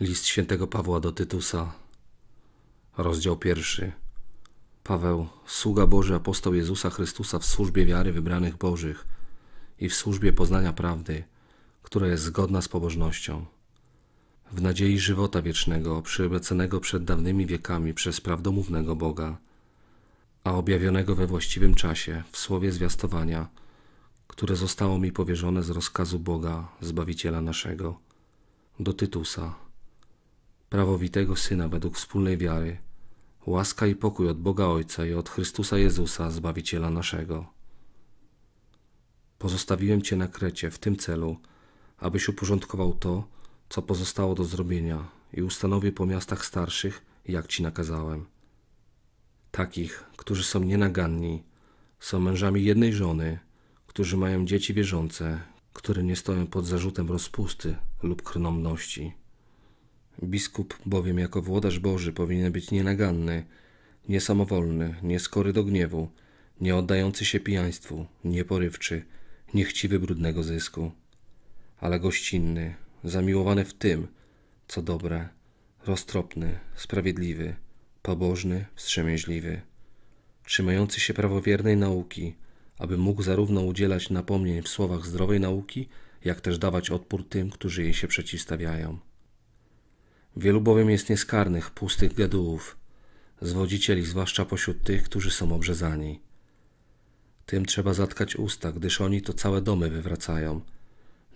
List świętego Pawła do Tytusa, rozdział pierwszy. Paweł, sługa Boży, apostoł Jezusa Chrystusa w służbie wiary wybranych Bożych i w służbie poznania prawdy, która jest zgodna z pobożnością. W nadziei żywota wiecznego, przyobiecanego przed dawnymi wiekami przez prawdomównego Boga, a objawionego we właściwym czasie w słowie zwiastowania, które zostało mi powierzone z rozkazu Boga, Zbawiciela naszego, do Tytusa, prawowitego Syna według wspólnej wiary, łaska i pokój od Boga Ojca i od Chrystusa Jezusa, Zbawiciela naszego. Pozostawiłem Cię na Krecie w tym celu, abyś uporządkował to, co pozostało do zrobienia i ustanowił po miastach starszych, jak Ci nakazałem. Takich, którzy są nienaganni, są mężami jednej żony, którzy mają dzieci wierzące, które nie stoją pod zarzutem rozpusty lub krnomności. Biskup bowiem jako włodarz Boży powinien być nienaganny, niesamowolny, nieskory do gniewu, nie oddający się pijaństwu, nieporywczy, niechciwy brudnego zysku, ale gościnny, zamiłowany w tym, co dobre, roztropny, sprawiedliwy, pobożny, wstrzemięźliwy, trzymający się prawowiernej nauki, aby mógł zarówno udzielać napomnień w słowach zdrowej nauki, jak też dawać odpór tym, którzy jej się przeciwstawiają. Wielu bowiem jest nieskarnych, pustych gadułów, zwodzicieli, zwłaszcza pośród tych, którzy są obrzezani. Tym trzeba zatkać usta, gdyż oni to całe domy wywracają,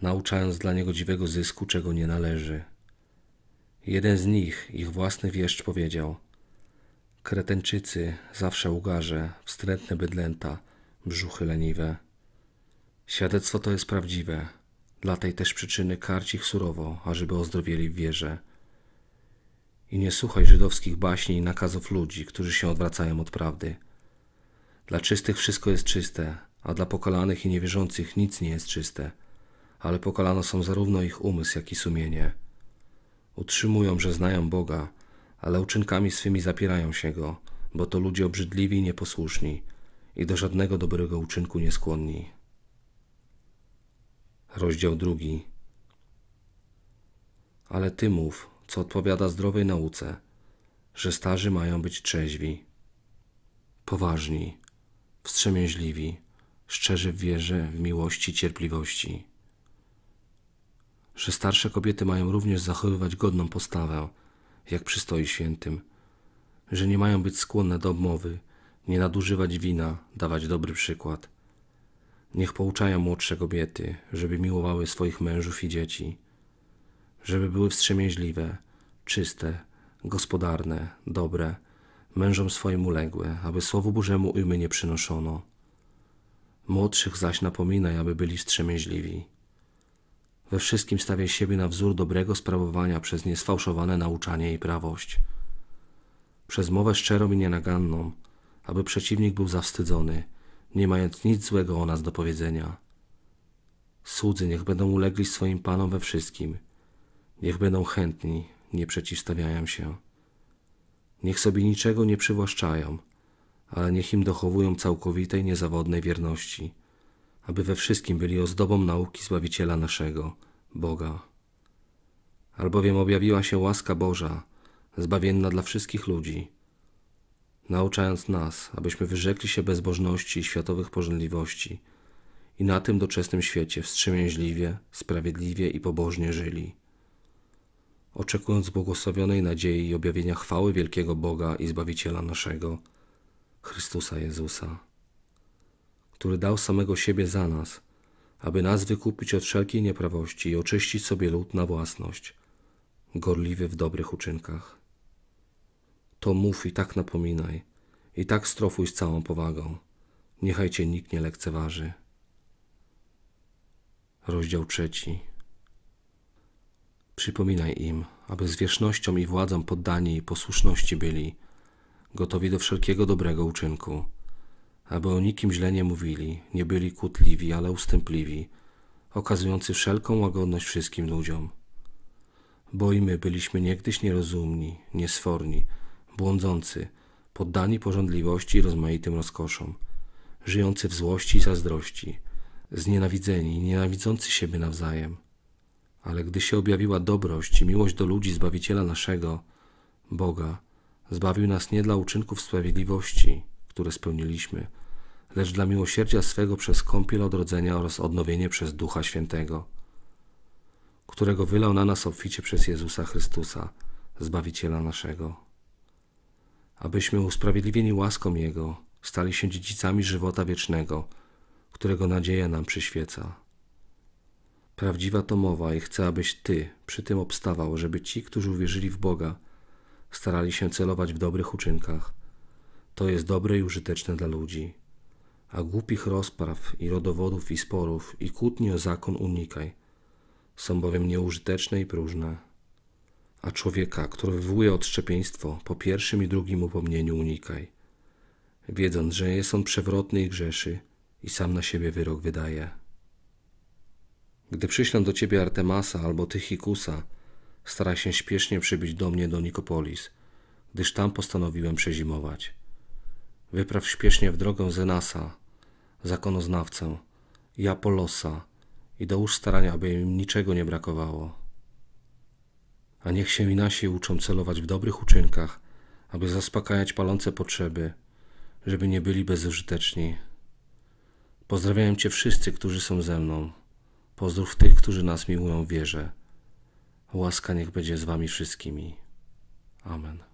nauczając dla niegodziwego zysku, czego nie należy. Jeden z nich, ich własny wieszcz, powiedział – Kretenczycy, zawsze ugarze, wstrętne bydlęta, brzuchy leniwe. Świadectwo to jest prawdziwe, dla tej też przyczyny karć ich surowo, ażeby ozdrowieli w wierze i nie słuchaj żydowskich baśni i nakazów ludzi, którzy się odwracają od prawdy. Dla czystych wszystko jest czyste, a dla pokalanych i niewierzących nic nie jest czyste, ale pokalano są zarówno ich umysł, jak i sumienie. Utrzymują, że znają Boga, ale uczynkami swymi zapierają się Go, bo to ludzie obrzydliwi i nieposłuszni i do żadnego dobrego uczynku nieskłonni. Rozdział drugi. Ale ty mów, co odpowiada zdrowej nauce, że starzy mają być trzeźwi, poważni, wstrzemięźliwi, szczerzy w wierze, w miłości, cierpliwości. Że starsze kobiety mają również zachowywać godną postawę, jak przystoi świętym, że nie mają być skłonne do obmowy, nie nadużywać wina, dawać dobry przykład. Niech pouczają młodsze kobiety, żeby miłowały swoich mężów i dzieci żeby były wstrzemięźliwe, czyste, gospodarne, dobre, mężom swoim uległe, aby Słowu Bożemu ujmy nie przynoszono. Młodszych zaś napominaj, aby byli wstrzemięźliwi. We wszystkim stawiaj siebie na wzór dobrego sprawowania przez niesfałszowane nauczanie i prawość. Przez mowę szczerą i nienaganną, aby przeciwnik był zawstydzony, nie mając nic złego o nas do powiedzenia. Słudzy niech będą ulegli swoim panom we wszystkim – Niech będą chętni, nie przeciwstawiają się. Niech sobie niczego nie przywłaszczają, ale niech im dochowują całkowitej, niezawodnej wierności, aby we wszystkim byli ozdobą nauki Zbawiciela naszego, Boga. Albowiem objawiła się łaska Boża, zbawienna dla wszystkich ludzi, nauczając nas, abyśmy wyrzekli się bezbożności i światowych pożądliwości i na tym doczesnym świecie wstrzemięźliwie, sprawiedliwie i pobożnie żyli oczekując błogosławionej nadziei i objawienia chwały wielkiego Boga i Zbawiciela naszego, Chrystusa Jezusa, który dał samego siebie za nas, aby nas wykupić od wszelkiej nieprawości i oczyścić sobie lud na własność, gorliwy w dobrych uczynkach. To mów i tak napominaj, i tak strofuj z całą powagą. Niechaj cię nikt nie lekceważy. Rozdział trzeci. Przypominaj im, aby z wiecznością i władzą poddani i posłuszności byli, gotowi do wszelkiego dobrego uczynku, aby o nikim źle nie mówili, nie byli kłótliwi, ale ustępliwi, okazujący wszelką łagodność wszystkim ludziom. Bo i my byliśmy niegdyś nierozumni, niesforni, błądzący, poddani pożądliwości i rozmaitym rozkoszom, żyjący w złości i zazdrości, znienawidzeni, nienawidzący siebie nawzajem – ale gdy się objawiła dobrość i miłość do ludzi Zbawiciela naszego, Boga, zbawił nas nie dla uczynków sprawiedliwości, które spełniliśmy, lecz dla miłosierdzia swego przez kąpiel odrodzenia oraz odnowienie przez Ducha Świętego, którego wylał na nas obficie przez Jezusa Chrystusa, Zbawiciela naszego. Abyśmy usprawiedliwieni łaską Jego, stali się dziedzicami żywota wiecznego, którego nadzieja nam przyświeca. Prawdziwa to mowa i chcę, abyś Ty przy tym obstawał, żeby ci, którzy uwierzyli w Boga, starali się celować w dobrych uczynkach. To jest dobre i użyteczne dla ludzi. A głupich rozpraw i rodowodów i sporów i kłótni o zakon unikaj. Są bowiem nieużyteczne i próżne. A człowieka, który wywołuje odszczepieństwo, po pierwszym i drugim upomnieniu unikaj. Wiedząc, że jest on przewrotny i grzeszy i sam na siebie wyrok wydaje. Gdy przyślę do ciebie Artemasa albo Tychikusa, staraj się śpiesznie przybyć do mnie do Nikopolis, gdyż tam postanowiłem przezimować. Wypraw śpiesznie w drogę Zenasa, zakonoznawcę, i Apollosa i dołóż starania, aby im niczego nie brakowało. A niech się i nasi uczą celować w dobrych uczynkach, aby zaspokajać palące potrzeby, żeby nie byli bezużyteczni. Pozdrawiam Cię wszyscy, którzy są ze mną. Pozdrów tych, którzy nas miłują w wierze. Łaska niech będzie z wami wszystkimi. Amen.